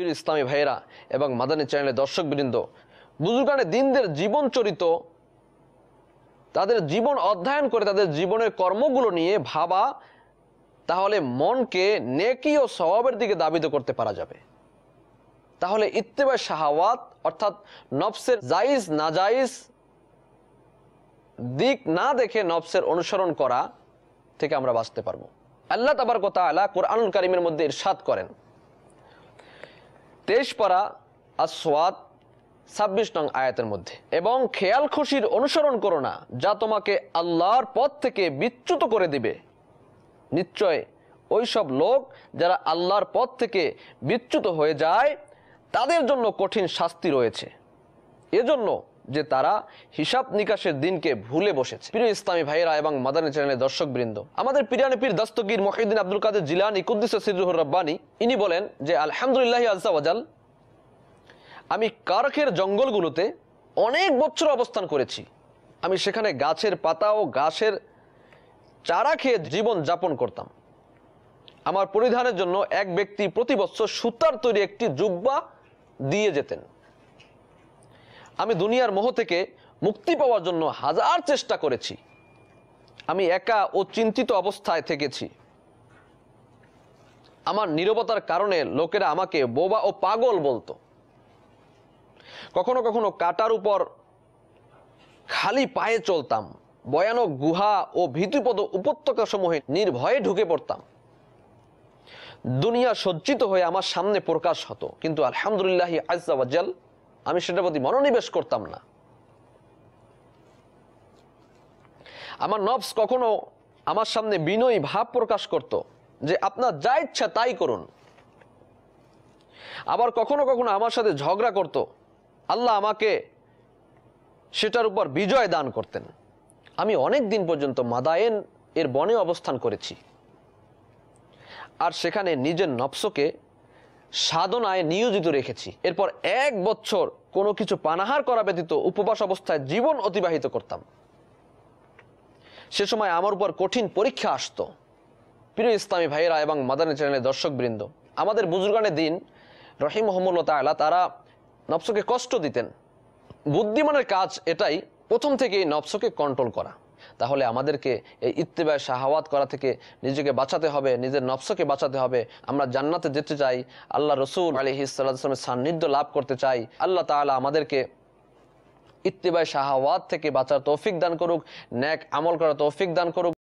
প্রিয় ইসলামী ভাইয়েরা এবং মাদানী চ্যানেলের দর্শক বৃন্দ বুজুর্গানে দিনদের জীবন চরিত তাদের জীবন অধ্যয়ন করে তাদের জীবনের কর্মগুলো নিয়ে ভাবা তাহলে মনকে নেকি ও স্বভাবের দিকে দাবিত করতে পারা যাবে তাহলে ইত্তেবা শাহাওয়াত অর্থাৎ নফসের জাইজ নাজাইজ দিক না দেখে নফসের অনুসরণ করা থেকে আমরা বাঁচতে পারবো আল্লাহ তাবার কথা আল্লাহ কোরআনুল কারিমের মধ্যে ইরশাদ করেন তেইশ পারা আসওয়াত ছাব্বিশ নং আয়াতের মধ্যে এবং খেয়াল খুশির অনুসরণ করো না যা তোমাকে আল্লাহর পথ থেকে বিচ্যুত করে দিবে নিশ্চয় ওই সব লোক যারা আল্লাহর পথ থেকে বিচ্যুত হয়ে যায় তাদের জন্য কঠিন শাস্তি রয়েছে এজন্য যে তারা হিসাব নিকাশের দিনকে ভুলে বসেছে প্রিয় ইসলামী ভাইয়েরা এবং মাদানী চ্যানেলের দর্শক বৃন্দ আমাদের পিরিয়ানি পীর দস্তগীর মহিউদ্দিন আব্দুল কাদের জিলান ইকুদ্দিস সিরুহর রব্বানি ইনি বলেন যে আলহামদুলিল্লাহ আজাল আমি কারখের জঙ্গলগুলোতে অনেক বছর অবস্থান করেছি আমি সেখানে গাছের পাতা ও গাছের চারা খেয়ে জীবন যাপন করতাম আমার পরিধানের জন্য এক ব্যক্তি প্রতি বছর সুতার তৈরি একটি জুব্বা দিয়ে যেতেন আমি দুনিয়ার মোহ থেকে মুক্তি পাওয়ার জন্য হাজার চেষ্টা করেছি আমি একা ও চিন্তিত অবস্থায় থেকেছি আমার নিরবতার কারণে লোকেরা আমাকে বোবা ও পাগল বলতো কখনো কখনো কাটার উপর খালি পায়ে চলতাম ভয়ানক গুহা ও ভীতিপদ উপত্যকা সমূহে নির্ভয়ে ঢুকে পড়তাম দুনিয়া সজ্জিত হয়ে আমার সামনে প্রকাশ হতো কিন্তু আলহামদুলিল্লাহ আজাল আমি সেটার প্রতি মনোনিবেশ করতাম না আমার নবস কখনো আমার সামনে বিনয়ী ভাব প্রকাশ করত যে আপনার যা ইচ্ছা তাই করুন আবার কখনো কখনো আমার সাথে ঝগড়া করত আল্লাহ আমাকে সেটার উপর বিজয় দান করতেন আমি অনেক দিন পর্যন্ত মাদায়েন এর বনে অবস্থান করেছি আর সেখানে নিজের নবসকে সাধনায় নিয়োজিত রেখেছি এরপর এক বছর কোনো কিছু পানাহার করা ব্যতীত উপবাস অবস্থায় জীবন অতিবাহিত করতাম সে সময় আমার উপর কঠিন পরীক্ষা আসত প্রিয় ইসলামী ভাইয়েরা এবং মাদানী চ্যানেলের দর্শকবৃন্দ আমাদের বুজুর্গানের দিন রহিম মোহাম্মদ তালা তারা নবসকে কষ্ট দিতেন বুদ্ধিমানের কাজ এটাই প্রথম থেকেই নবসকে কন্ট্রোল করা তাহলে আমাদেরকে এই ইত্তেবায় শাহাওয়াত করা থেকে নিজেকে বাঁচাতে হবে নিজের নফসকে বাঁচাতে হবে আমরা জান্নাতে যেতে চাই আল্লাহ রসুল আলী সান্নিধ্য লাভ করতে চাই আল্লাহ তালা আমাদেরকে ইত্তেবায় শাহাওয়াত থেকে বাঁচার তৌফিক দান করুক ন্যাক আমল করা তৌফিক দান করুক